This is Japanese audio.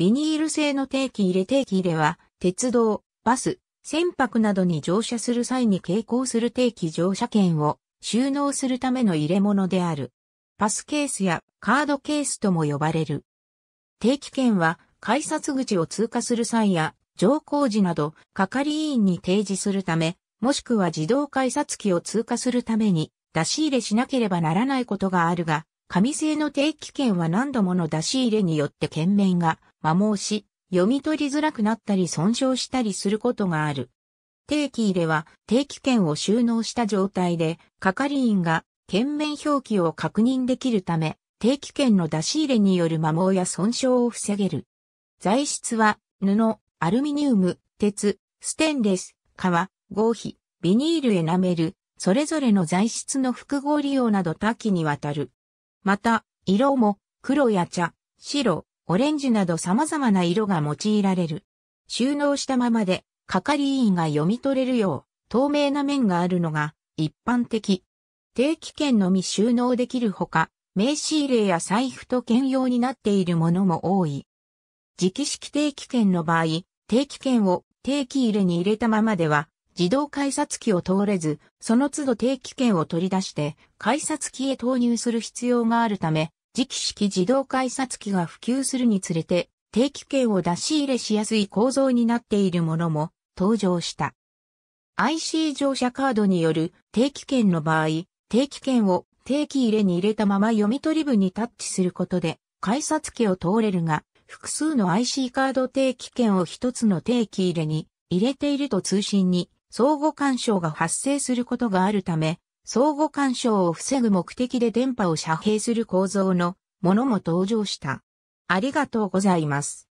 ビニール製の定期入れ定期入れは、鉄道、バス、船舶などに乗車する際に携行する定期乗車券を収納するための入れ物である。パスケースやカードケースとも呼ばれる。定期券は改札口を通過する際や乗降時など係員に提示するため、もしくは自動改札機を通過するために出し入れしなければならないことがあるが、紙製の定期券は何度もの出し入れによって懸命が摩耗し、読み取りづらくなったり損傷したりすることがある。定期入れは定期券を収納した状態で、係員が券面表記を確認できるため、定期券の出し入れによる摩耗や損傷を防げる。材質は、布、アルミニウム、鉄、ステンレス、革、合皮、ビニールエナメル、それぞれの材質の複合利用など多岐にわたる。また、色も黒や茶、白、オレンジなど様々な色が用いられる。収納したままで、係員が読み取れるよう、透明な面があるのが一般的。定期券のみ収納できるほか、名刺入れや財布と兼用になっているものも多い。磁気式定期券の場合、定期券を定期入れに入れたままでは、自動改札機を通れず、その都度定期券を取り出して、改札機へ投入する必要があるため、磁気式自動改札機が普及するにつれて、定期券を出し入れしやすい構造になっているものも登場した。IC 乗車カードによる定期券の場合、定期券を定期入れに入れたまま読み取り部にタッチすることで、改札機を通れるが、複数の IC カード定期券を一つの定期入れに入れていると通信に相互干渉が発生することがあるため、相互干渉を防ぐ目的で電波を遮蔽する構造のものも登場した。ありがとうございます。